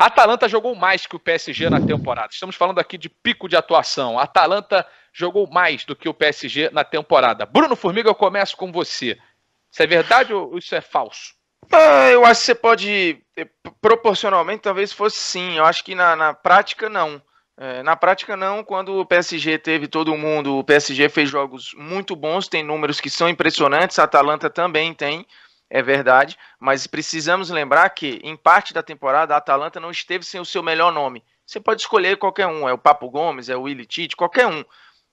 A Atalanta jogou mais que o PSG na temporada. Estamos falando aqui de pico de atuação. A Atalanta jogou mais do que o PSG na temporada. Bruno Formiga, eu começo com você. Isso é verdade ou isso é falso? Ah, eu acho que você pode. Eh, proporcionalmente, talvez fosse sim. Eu acho que na, na prática, não. É, na prática, não. Quando o PSG teve todo mundo, o PSG fez jogos muito bons, tem números que são impressionantes, a Atalanta também tem é verdade, mas precisamos lembrar que, em parte da temporada, a Atalanta não esteve sem o seu melhor nome. Você pode escolher qualquer um, é o Papo Gomes, é o Willy Tite, qualquer um.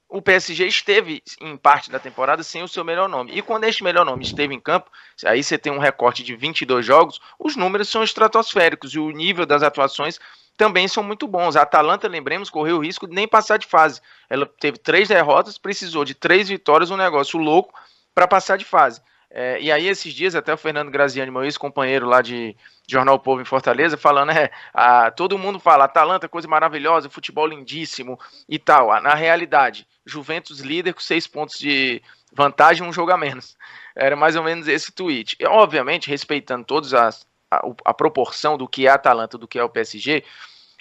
O PSG esteve, em parte da temporada, sem o seu melhor nome. E quando este melhor nome esteve em campo, aí você tem um recorte de 22 jogos, os números são estratosféricos e o nível das atuações também são muito bons. A Atalanta, lembremos, correu o risco de nem passar de fase. Ela teve três derrotas, precisou de três vitórias, um negócio louco para passar de fase. É, e aí, esses dias, até o Fernando Graziani, meu ex-companheiro lá de Jornal Povo em Fortaleza, falando, é, a, todo mundo fala, Atalanta, coisa maravilhosa, futebol lindíssimo e tal. A, na realidade, Juventus líder com seis pontos de vantagem, um jogo a menos. Era mais ou menos esse tweet. E, obviamente, respeitando todos as, a, a proporção do que é a Atalanta, do que é o PSG,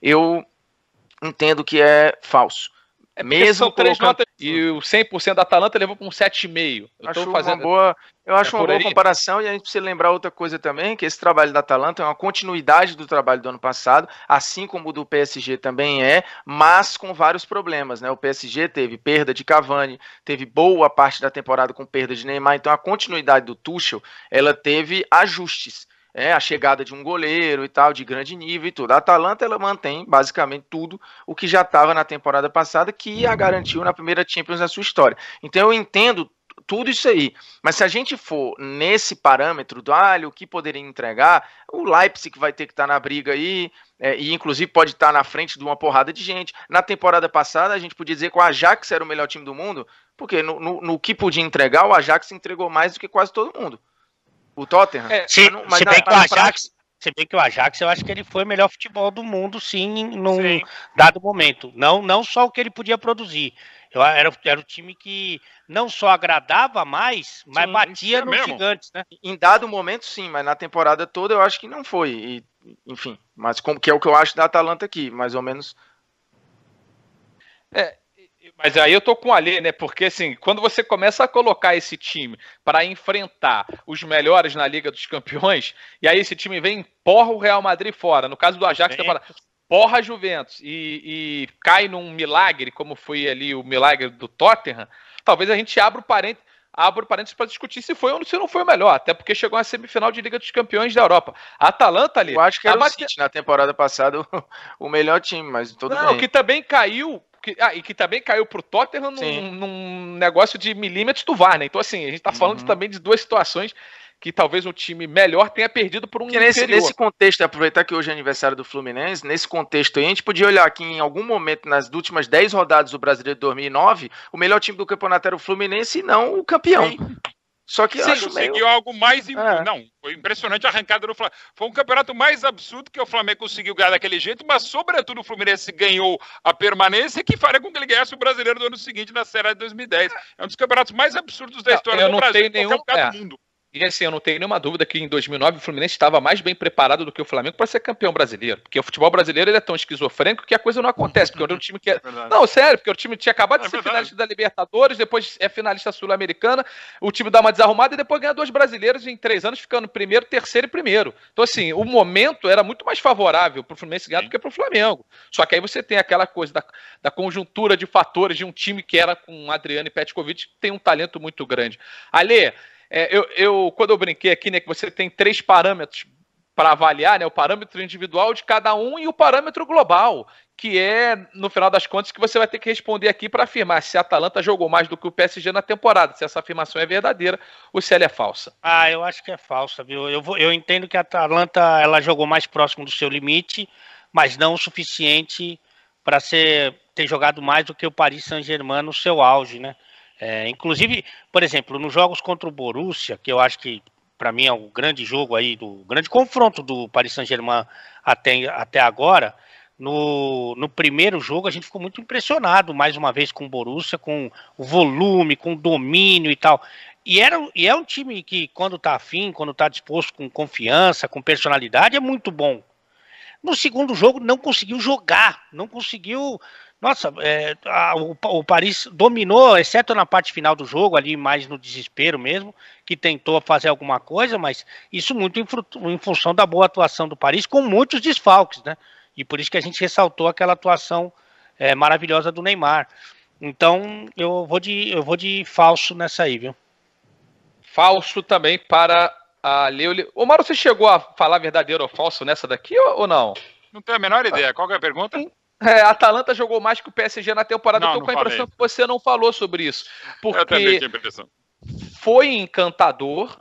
eu entendo que é falso. É Mesmo são três colocando... E hum. o 100% da Atalanta levou para um 7,5. Eu acho fazendo... uma boa, eu acho é uma boa comparação e a gente precisa lembrar outra coisa também, que esse trabalho da Atalanta é uma continuidade do trabalho do ano passado, assim como o do PSG também é, mas com vários problemas, né? O PSG teve perda de Cavani, teve boa parte da temporada com perda de Neymar, então a continuidade do Tuchel, ela teve ajustes é, a chegada de um goleiro e tal, de grande nível e tudo. A Atalanta ela mantém basicamente tudo o que já estava na temporada passada, que a garantiu na primeira Champions na sua história. Então eu entendo tudo isso aí. Mas se a gente for nesse parâmetro do ah, o que poderia entregar, o Leipzig vai ter que estar tá na briga aí, é, e inclusive pode estar tá na frente de uma porrada de gente. Na temporada passada, a gente podia dizer que o Ajax era o melhor time do mundo, porque no, no, no que podia entregar, o Ajax entregou mais do que quase todo mundo. O Tottenham? É, se, não, mas se, bem na, que o Ajax, se bem que o Ajax, eu acho que ele foi o melhor futebol do mundo, sim, num sim. dado momento. Não, não só o que ele podia produzir. Eu, era, era o time que não só agradava mais, mas sim, batia é nos mesmo. gigantes, né? Em dado momento, sim, mas na temporada toda eu acho que não foi. E, enfim, mas como que é o que eu acho da Atalanta aqui, mais ou menos. É, mas aí eu tô com o Alê, né? Porque assim, quando você começa a colocar esse time para enfrentar os melhores na Liga dos Campeões, e aí esse time vem e porra o Real Madrid fora. No caso do Ajax, você fala, porra a Juventus e, e, cai num milagre, como foi ali o milagre do Tottenham, talvez a gente abra o parênteses abro parênteses para discutir se foi ou se não foi o melhor, até porque chegou a semifinal de Liga dos Campeões da Europa. A Atalanta ali. Eu acho que era tá bate... o City na temporada passada o melhor time, mas todo Não, bem. que também caiu que, ah, e que também caiu pro Tottenham num, num, negócio de milímetros do VAR, né? Então, assim, a gente tá uhum. falando uhum. também de duas situações que talvez um time melhor tenha perdido por um que nesse, nesse, contexto, aproveitar que hoje é aniversário do Fluminense, nesse contexto aí, a gente podia olhar que em algum momento, nas últimas 10 rodadas do Brasileiro de 2009, o melhor time do campeonato era o Fluminense e não o campeão. Sim. Só que Sim, acho conseguiu meio... algo mais. Imp... É. Não, foi impressionante a arrancada do Flamengo. Foi um campeonato mais absurdo que o Flamengo conseguiu ganhar daquele jeito, mas, sobretudo, o Fluminense ganhou a permanência que faria com que ele ganhasse o brasileiro do ano seguinte na Série de 2010. É um dos campeonatos mais absurdos da história do Brasil. Nenhum... do é. mundo. E assim, eu não tenho nenhuma dúvida que em 2009 o Fluminense estava mais bem preparado do que o Flamengo para ser campeão brasileiro. Porque o futebol brasileiro é tão esquizofrênico que a coisa não acontece. Porque o time que. É... é não, sério, porque o time tinha acabado é de é ser verdade. finalista da Libertadores, depois é finalista sul-americana, o time dá uma desarrumada e depois ganha dois brasileiros em três anos, ficando primeiro, terceiro e primeiro. Então, assim, o momento era muito mais favorável para o Fluminense ganhar Sim. do que para o Flamengo. Só que aí você tem aquela coisa da, da conjuntura de fatores de um time que era com Adriano e Petkovic, que tem um talento muito grande. Alê. É, eu, eu, quando eu brinquei aqui, né, que você tem três parâmetros para avaliar, né, o parâmetro individual de cada um e o parâmetro global, que é, no final das contas, que você vai ter que responder aqui para afirmar se a Atalanta jogou mais do que o PSG na temporada, se essa afirmação é verdadeira ou se ela é falsa. Ah, eu acho que é falsa, viu? Eu, vou, eu entendo que a Atalanta ela jogou mais próximo do seu limite, mas não o suficiente para ter jogado mais do que o Paris Saint-Germain no seu auge, né? É, inclusive, por exemplo, nos jogos contra o Borussia, que eu acho que para mim é o grande jogo aí, do grande confronto do Paris Saint-Germain até, até agora, no, no primeiro jogo a gente ficou muito impressionado, mais uma vez, com o Borussia, com o volume, com o domínio e tal. E, era, e é um time que, quando está afim, quando está disposto, com confiança, com personalidade, é muito bom. No segundo jogo não conseguiu jogar, não conseguiu. Nossa, é, a, o, o, Paris dominou, exceto na parte final do jogo, ali mais no desespero mesmo, que tentou fazer alguma coisa, mas isso muito em, em função da boa atuação do Paris, com muitos desfalques, né? E por isso que a gente ressaltou aquela atuação é, maravilhosa do Neymar. Então eu vou de eu vou de falso nessa aí, viu? Falso também para ah, ler o Ô, Mauro, você chegou a falar verdadeiro ou falso nessa daqui ou não? Não tenho a menor ah. ideia. Qual é a pergunta? É, a Atalanta jogou mais que o PSG na temporada. Não, eu tô com a impressão falei. que você não falou sobre isso. Porque eu também tenho a impressão. Foi encantador.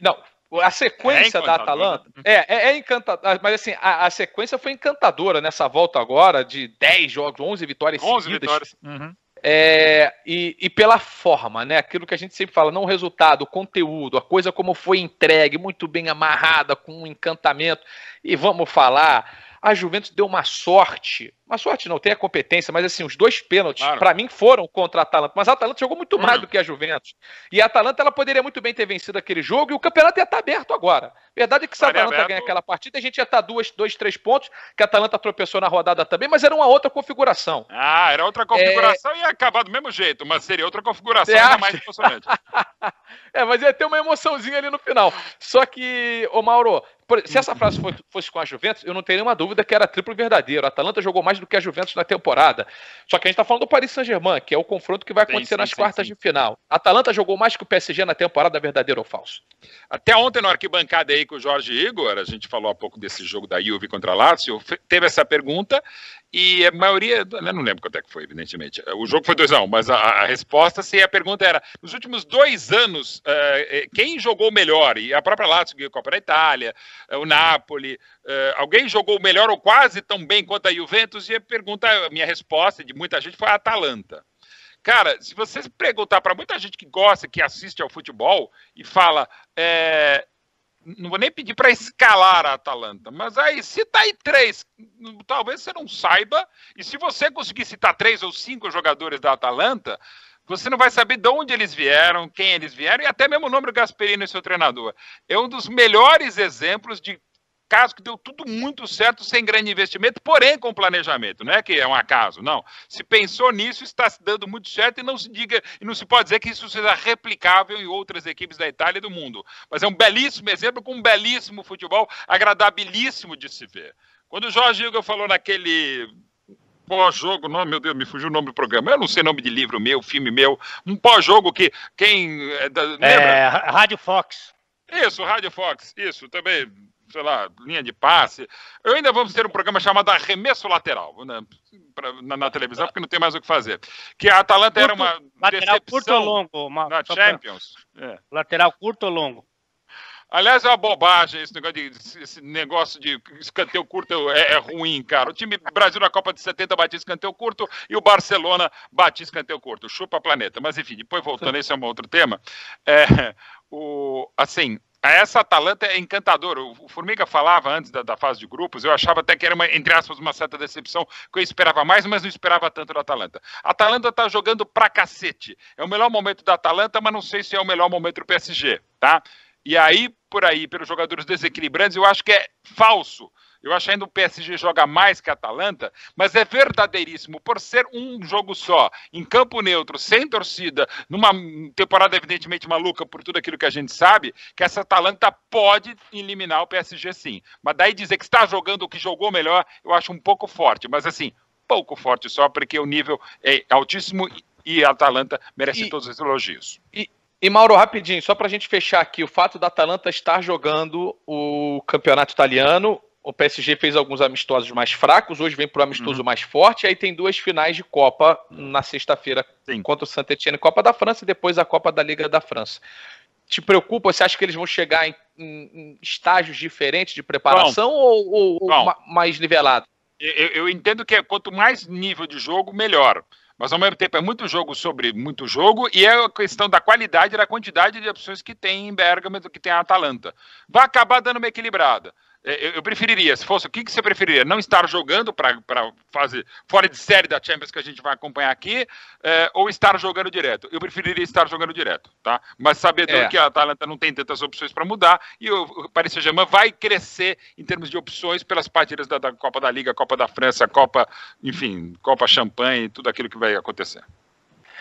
Não, a sequência é da Atalanta. É, é, é Mas assim, a, a, sequência foi encantadora nessa volta agora, de 10 jogos, 11 vitórias 11 seguidas. Vitórias. Uhum. É, e, e, pela forma, né? Aquilo que a gente sempre fala, não o resultado, o conteúdo, a coisa como foi entregue, muito bem amarrada, com um encantamento. E vamos falar, a Juventus deu uma sorte a sorte não tem a competência, mas assim, os dois pênaltis, claro. para mim, foram contra a Atalanta. Mas a Atalanta jogou muito mais hum. do que a Juventus. E a Atalanta, ela poderia muito bem ter vencido aquele jogo e o campeonato ia estar tá aberto agora. Verdade é que se a Atalanta aberto. ganha aquela partida, a gente ia estar tá duas, dois, três pontos, que a Atalanta tropeçou na rodada também, mas era uma outra configuração. Ah, era outra configuração é. e ia acabar do mesmo jeito, mas seria outra configuração ainda mais emocionante. é, mas ia ter uma emoçãozinha ali no final. Só que, ô Mauro, se essa frase fosse com a Juventus, eu não tenho nenhuma dúvida que era triplo verdadeiro. A Atalanta jogou mais do que a Juventus na temporada. Só que a gente está falando do Paris Saint-Germain, que é o confronto que vai acontecer sim, sim, nas quartas sim, de final. A Atalanta jogou mais que o PSG na temporada, verdadeiro ou falso? Até ontem, na arquibancada aí com o Jorge Igor, a gente falou há pouco desse jogo da Juve contra a Lazio, teve essa pergunta e a maioria, eu não lembro quanto é que foi, evidentemente. O jogo foi 2x1, um, mas a, a, resposta, se a pergunta era: nos últimos dois anos, uh, quem jogou melhor? E a própria Lazio ganhou a Copa da Itália, eh, o Napoli, uh, alguém jogou melhor ou quase tão bem quanto a Juventus? E a pergunta, a minha resposta de muita gente foi a Atalanta. Cara, se você perguntar para muita gente que gosta, que assiste ao futebol e fala, é, não vou nem pedir para escalar a Atalanta, mas aí se tá aí três, talvez você não saiba, e se você conseguir citar três ou cinco jogadores da Atalanta, você não vai saber de onde eles vieram, quem eles vieram, e até mesmo o nome do Gasperino e seu treinador. É um dos melhores exemplos de caso que deu tudo muito certo sem grande investimento, porém com planejamento. Não é que é um acaso, não. Se pensou nisso, está se dando muito certo e não se diga e não se pode dizer que isso seja replicável em outras equipes da Itália e do mundo. Mas é um belíssimo exemplo com um belíssimo futebol, agradabilíssimo de se ver. Quando o Jorge Hugo falou naquele pós-jogo, não, meu Deus, me fugiu o nome do programa. Eu não sei nome de livro meu, filme meu. Um pós-jogo que quem. É, da, é Rádio Fox. Isso, Rádio Fox, isso também sei lá, linha de passe. Eu ainda vamos ter um programa chamado Arremesso Lateral né, pra, na, na, televisão, porque não tem mais o que fazer. Que a Atalanta curto, era uma lateral curto ou longo, uma, na Champions. Pra... É. Lateral curto ou longo? Aliás, é uma bobagem esse negócio de, esse negócio de escanteio curto é, é, ruim, cara. O time Brasil na Copa de 70 batia escanteio curto e o Barcelona batia escanteio curto. Chupa planeta. Mas enfim, depois voltando, esse é um outro tema. É, o, assim, essa Atalanta é encantadora. O Formiga falava antes da, da, fase de grupos, eu achava até que era, uma, entre aspas, uma certa decepção, que eu esperava mais, mas não esperava tanto da Atalanta. A Atalanta está jogando pra cacete. É o melhor momento da Atalanta, mas não sei se é o melhor momento do PSG, tá? E aí, por aí, pelos jogadores desequilibrantes, eu acho que é falso eu acho ainda o PSG joga mais que a Atalanta, mas é verdadeiríssimo por ser um jogo só, em campo neutro, sem torcida, numa temporada evidentemente maluca por tudo aquilo que a gente sabe, que essa Atalanta pode eliminar o PSG sim. Mas daí dizer que está jogando o que jogou melhor, eu acho um pouco forte, mas assim, pouco forte só porque o nível é altíssimo e a Atalanta merece e, todos os elogios. E, e Mauro, rapidinho, só para a gente fechar aqui, o fato da Atalanta estar jogando o campeonato italiano o PSG fez alguns amistosos mais fracos, hoje vem para o amistoso uhum. mais forte, aí tem duas finais de Copa uhum. na sexta-feira contra o Saint-Etienne, Copa da França e depois a Copa da Liga da França. Te preocupa? Você acha que eles vão chegar em, em, em estágios diferentes de preparação Bom. ou, ou, ou ma, mais nivelado? Eu, eu, entendo que é quanto mais nível de jogo, melhor. Mas ao mesmo tempo é muito jogo sobre muito jogo e é a questão da qualidade e da quantidade de opções que tem em Bergamo do que tem a Atalanta. Vai acabar dando uma equilibrada. É, eu, preferiria, se fosse, o que, que você preferiria? Não estar jogando para fazer fora de série da Champions que a gente vai acompanhar aqui, é, ou estar jogando direto? Eu preferiria estar jogando direto, tá? Mas sabendo é. que a Atalanta não tem tantas opções para mudar e o Paris Saint-Germain vai crescer em termos de opções pelas partidas da, da Copa da Liga, Copa da França, Copa, enfim, Copa Champanhe, tudo aquilo que vai acontecer.